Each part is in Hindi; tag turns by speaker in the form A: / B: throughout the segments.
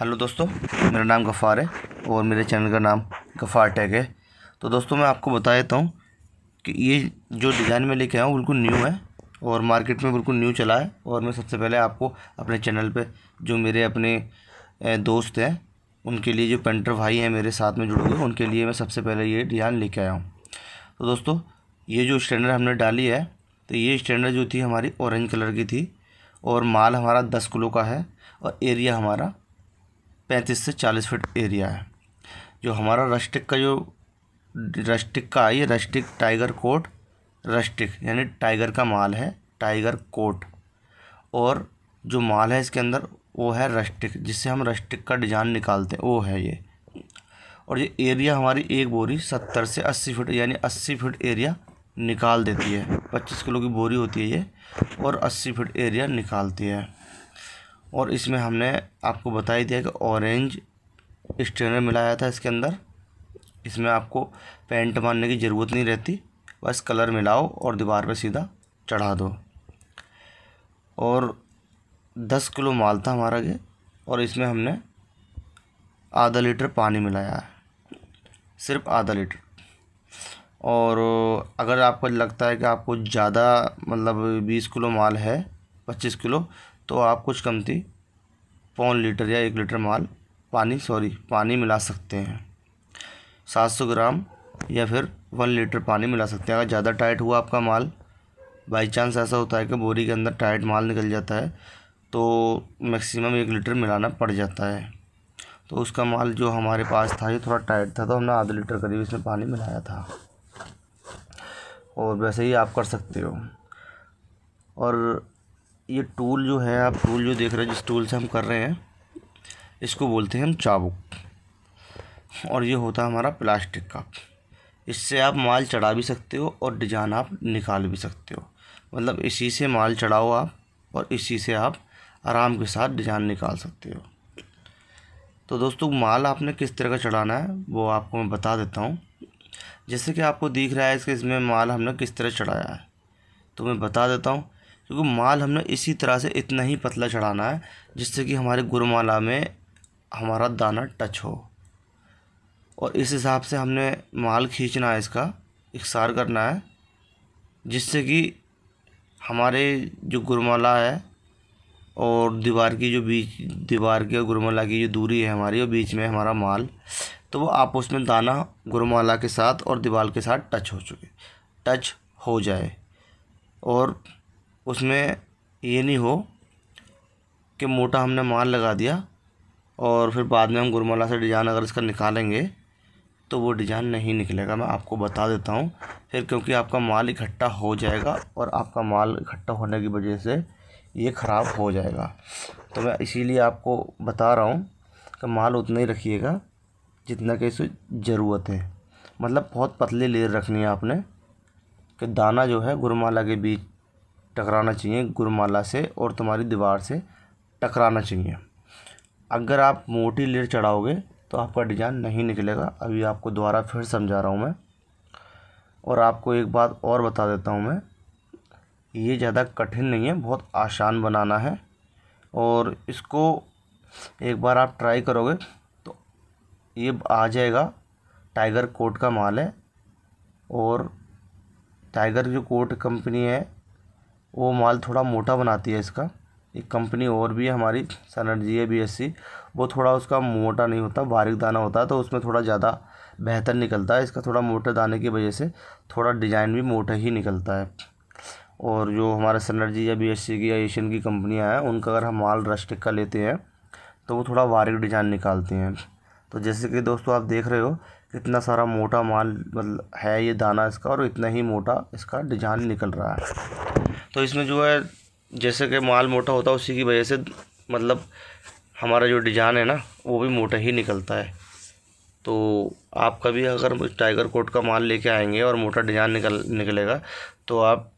A: हेलो दोस्तों मेरा नाम गफ़ार है और मेरे चैनल का नाम गफ़ार टैग है तो दोस्तों मैं आपको बता देता हूँ कि ये जो डिज़ाइन मैं लेके आया हूँ बिल्कुल न्यू है और मार्केट में बिल्कुल न्यू चला है और मैं सबसे पहले आपको अपने चैनल पे जो मेरे अपने दोस्त हैं उनके लिए जो पेंटर भाई हैं मेरे साथ में जुड़े हुए उनके लिए मैं सबसे पहले ये डिज़ाइन ले आया हूँ तो दोस्तों ये जो स्टैंडर हमने डाली है तो ये स्टैंडर जो थी हमारी ऑरेंज कलर की थी और माल हमारा दस किलो का है और एरिया हमारा पैंतीस से चालीस फीट एरिया है जो हमारा रस्टिक का जो रस्टिक का ये रस्टिक टाइगर कोट रस्टिक यानी टाइगर का माल है टाइगर कोट और जो माल है इसके अंदर वो है रस्टिक जिससे हम रस्टिक का डिजाइन निकालते हैं वो है ये और ये एरिया हमारी एक बोरी सत्तर से अस्सी फीट यानी अस्सी फीट एरिया निकाल देती है पच्चीस किलो की बोरी होती है ये और अस्सी फीट एरिया निकालती है और इसमें हमने आपको बता ही दिया कि ऑरेंज स्ट्रेनर मिलाया था इसके अंदर इसमें आपको पेंट मारने की ज़रूरत नहीं रहती बस कलर मिलाओ और दीवार पर सीधा चढ़ा दो और दस किलो माल था हमारा ये और इसमें हमने आधा लीटर पानी मिलाया है सिर्फ आधा लीटर और अगर आपको लगता है कि आपको ज़्यादा मतलब बीस किलो माल है पच्चीस किलो तो आप कुछ कमती पौन लीटर या एक लीटर माल पानी सॉरी पानी मिला सकते हैं सात सौ ग्राम या फिर वन लीटर पानी मिला सकते हैं अगर ज़्यादा टाइट हुआ आपका माल बाई चांस ऐसा होता है कि बोरी के अंदर टाइट माल निकल जाता है तो मैक्सिमम एक लीटर मिलाना पड़ जाता है तो उसका माल जो हमारे पास था ये थोड़ा टाइट था तो हमने आधा लीटर करीब इसमें पानी मिलाया था और वैसे ही आप कर सकते हो और ये टूल जो है आप टूल जो देख रहे हैं जिस टूल से हम कर रहे हैं इसको बोलते हैं हम चाबुक और ये होता है हमारा प्लास्टिक का इससे आप माल चढ़ा भी सकते हो और डिजाइन आप निकाल भी सकते हो मतलब इसी से माल चढ़ाओ आप और इसी से आप आराम के साथ डिजाइन निकाल सकते हो तो दोस्तों माल आपने किस तरह का चढ़ाना है वो आपको मैं बता देता हूँ जैसे कि आपको दिख रहा है इसके इसमें माल हमने किस तरह चढ़ाया है तो मैं बता देता हूँ क्योंकि माल हमने इसी तरह से इतना ही पतला चढ़ाना है जिससे कि हमारे गुरमाला में हमारा दाना टच हो और इस हिसाब से हमने माल खींचना है इसका इकसार करना है जिससे कि हमारे जो गुरमाला है और दीवार की जो बीच दीवार की और गुरमाला की जो दूरी है हमारी और बीच में हमारा माल तो वो आपस में दाना गुरमाला के साथ और दीवार के साथ टच हो चुके टच हो जाए और उसमें ये नहीं हो कि मोटा हमने माल लगा दिया और फिर बाद में हम गुरमाला से डिज़ाइन अगर इसका निकालेंगे तो वो डिज़ाइन नहीं निकलेगा मैं आपको बता देता हूँ फिर क्योंकि आपका माल इकट्ठा हो जाएगा और आपका माल इकट्ठा होने की वजह से ये ख़राब हो जाएगा तो मैं इसीलिए आपको बता रहा हूँ कि माल उतना ही रखिएगा जितना कि इसे ज़रूरत है मतलब बहुत पतली लेयर रखनी है आपने कि दाना जो है गुरमाला के बीच टकराना चाहिए गुरमाला से और तुम्हारी दीवार से टकराना चाहिए अगर आप मोटी लेयर चढ़ाओगे तो आपका डिजाइन नहीं निकलेगा अभी आपको दोबारा फिर समझा रहा हूँ मैं और आपको एक बात और बता देता हूँ मैं ये ज़्यादा कठिन नहीं है बहुत आसान बनाना है और इसको एक बार आप ट्राई करोगे तो ये आ जाएगा टाइगर कोट का माल है और टाइगर जो कोट कंपनी है वो माल थोड़ा मोटा बनाती है इसका एक कंपनी और भी है हमारी सनर्जी जी है बी एस सी वो थोड़ा उसका मोटा नहीं होता बारीक दाना होता है तो उसमें थोड़ा ज़्यादा बेहतर निकलता है इसका थोड़ा मोटे दाने की वजह से थोड़ा डिज़ाइन भी मोटा ही निकलता है और जो हमारा सनर्जी या बी एस सी की या एशियन की कंपनियाँ हैं उनका अगर हम माल रस्टिक का लेते हैं तो वो थोड़ा बारीक डिज़ाइन निकालती हैं तो जैसे कि दोस्तों आप देख रहे हो इतना सारा मोटा माल मतलब है ये दाना इसका और इतना ही मोटा इसका डिजाइन निकल रहा है तो इसमें जो है जैसे कि माल मोटा होता है उसी की वजह से मतलब हमारा जो डिजाइन है ना वो भी मोटा ही निकलता है तो आप कभी अगर टाइगर कोट का माल लेके आएंगे और मोटा डिजाइन निकल निकलेगा तो आप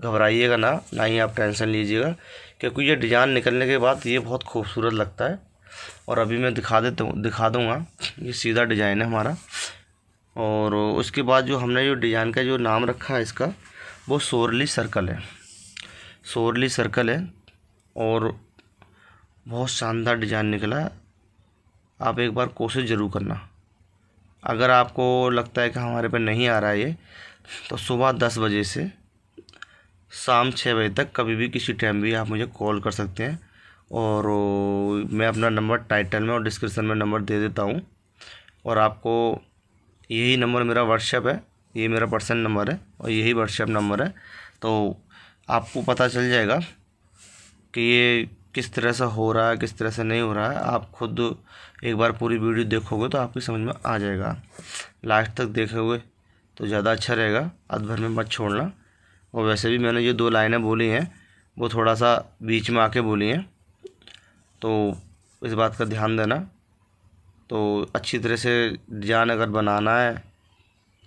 A: घबराइएगा ना ना ही आप टेंशन लीजिएगा क्योंकि ये डिजाइन निकलने के बाद ये बहुत खूबसूरत लगता है और अभी मैं दिखा देता हूँ दिखा दूँगा ये सीधा डिज़ाइन है हमारा और उसके बाद जो हमने जो डिज़ाइन का जो नाम रखा है इसका वो सोरली सर्कल है सोरली सर्कल है और बहुत शानदार डिज़ाइन निकला आप एक बार कोशिश ज़रूर करना अगर आपको लगता है कि हमारे पे नहीं आ रहा है ये तो सुबह दस बजे से शाम छः बजे तक कभी भी किसी टाइम भी आप मुझे कॉल कर सकते हैं और मैं अपना नंबर टाइटल में और डिस्क्रिप्शन में नंबर दे देता हूँ और आपको यही नंबर मेरा व्हाट्सएप है ये मेरा पर्सन नंबर है और यही व्हाट्सएप नंबर है तो आपको पता चल जाएगा कि ये किस तरह से हो रहा है किस तरह से नहीं हो रहा है आप खुद एक बार पूरी वीडियो देखोगे तो आपकी समझ में आ जाएगा लास्ट तक देखे हुए तो ज़्यादा अच्छा रहेगा अध भर में मत छोड़ना और वैसे भी मैंने जो दो लाइनें बोली हैं वो थोड़ा सा बीच में आके बोली हैं तो इस बात का ध्यान देना तो अच्छी तरह से डिजाइन अगर बनाना है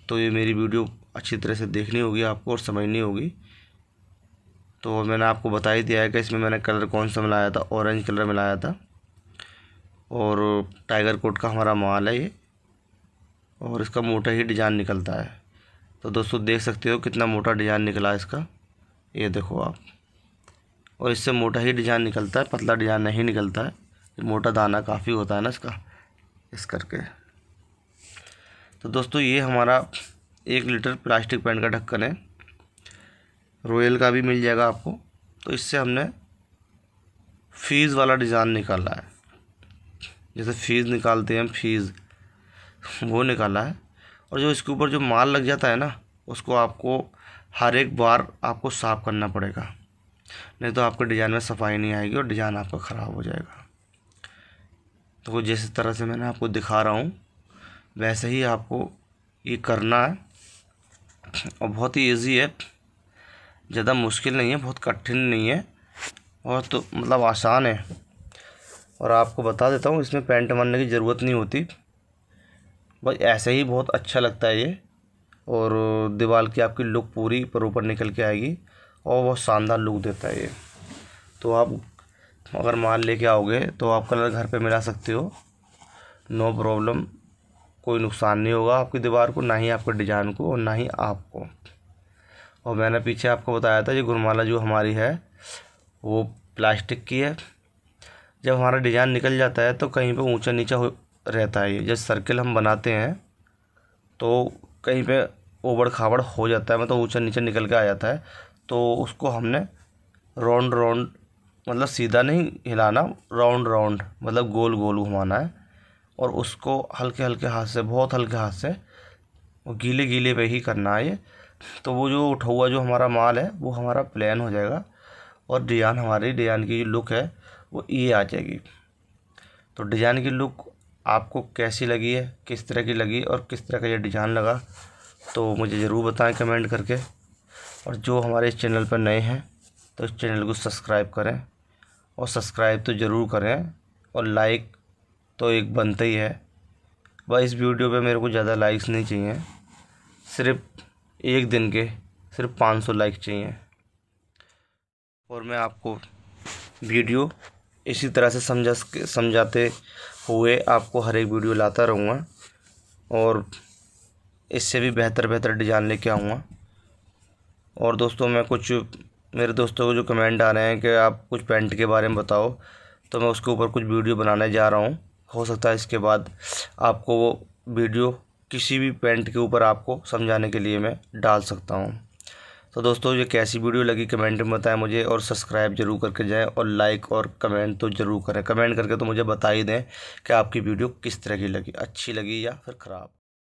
A: तो ये मेरी वीडियो अच्छी तरह से देखनी होगी आपको और समझनी होगी तो मैंने आपको बता ही दिया है कि इसमें मैंने कलर कौन सा मिलाया था ऑरेंज कलर मिलाया था और टाइगर कोट का हमारा माल है ये और इसका मोटा ही डिजाइन निकलता है तो दोस्तों देख सकते हो कितना मोटा डिजाइन निकला इसका ये देखो आप और इससे मोटा ही डिजाइन निकलता है पतला डिजाइन नहीं निकलता है मोटा दाना काफ़ी होता है ना इसका इस करके तो दोस्तों ये हमारा एक लीटर प्लास्टिक पैन का ढक्कन है रोयल का भी मिल जाएगा आपको तो इससे हमने फीस वाला डिज़ाइन निकाला है जैसे फीस निकालते हैं हम फीस वो निकाला है और जो इसके ऊपर जो माल लग जाता है ना उसको आपको हर एक बार आपको साफ़ करना पड़ेगा नहीं तो आपके डिज़ाइन में सफाई नहीं आएगी और डिज़ाइन आपका ख़राब हो जाएगा तो जिस तरह से मैंने आपको दिखा रहा हूँ वैसे ही आपको ये करना है और बहुत ही ईजी है ज़्यादा मुश्किल नहीं है बहुत कठिन नहीं है और तो मतलब आसान है और आपको बता देता हूँ इसमें पेंट मारने की ज़रूरत नहीं होती बस ऐसे ही बहुत अच्छा लगता है ये और दीवार की आपकी लुक पूरी प्रॉपर निकल के आएगी और बहुत शानदार लुक देता है ये तो आप अगर माल लेके आओगे तो आप कलर घर पे मिला सकते हो नो प्रॉब्लम कोई नुकसान नहीं होगा आपकी दीवार को ना ही आपके डिज़ाइन को और ना ही आपको और मैंने पीछे आपको बताया था ये गुरमाला जो हमारी है वो प्लास्टिक की है जब हमारा डिज़ाइन निकल जाता है तो कहीं पे ऊंचा नीचा हो रहता है ये जब सर्किल हम बनाते हैं तो कहीं पे ओबड़ खाबड़ हो जाता है मतलब ऊंचा नीचा निकल के आ जाता है तो उसको हमने राउंड राउंड मतलब सीधा नहीं हिलाना राउंड राउंड मतलब गोल गोल घुमाना है और उसको हल्के हल्के हाथ से बहुत हल्के हाथ से गीले गीले पे ही करना है ये तो वो जो उठा हुआ जो हमारा माल है वो हमारा प्लान हो जाएगा और डिजाइन हमारी डिजाइन की जो लुक है वो ये आ जाएगी तो डिज़ाइन की लुक आपको कैसी लगी है किस तरह की लगी और किस तरह का ये डिज़ाइन लगा तो मुझे ज़रूर बताएं कमेंट करके और जो हमारे इस चैनल पर नए हैं तो इस चैनल को सब्सक्राइब करें और सब्सक्राइब तो ज़रूर करें और लाइक तो एक बनता ही है वह इस वीडियो पे मेरे को ज़्यादा लाइक्स नहीं चाहिए सिर्फ एक दिन के सिर्फ 500 लाइक चाहिए और मैं आपको वीडियो इसी तरह से समझा समझाते हुए आपको हर एक वीडियो लाता रहूँगा और इससे भी बेहतर बेहतर डिजाइन लेके आऊँगा और दोस्तों मैं कुछ मेरे दोस्तों को जो कमेंट आ रहे हैं कि आप कुछ पेंट के बारे में बताओ तो मैं उसके ऊपर कुछ वीडियो बनाने जा रहा हूँ हो सकता है इसके बाद आपको वो वीडियो किसी भी पेंट के ऊपर आपको समझाने के लिए मैं डाल सकता हूँ तो दोस्तों ये कैसी वीडियो लगी कमेंट में बताएं मुझे और सब्सक्राइब जरूर करके जाएं और लाइक और कमेंट तो ज़रूर करें कमेंट करके तो मुझे बता ही दें कि आपकी वीडियो किस तरह की लगी अच्छी लगी या फिर ख़राब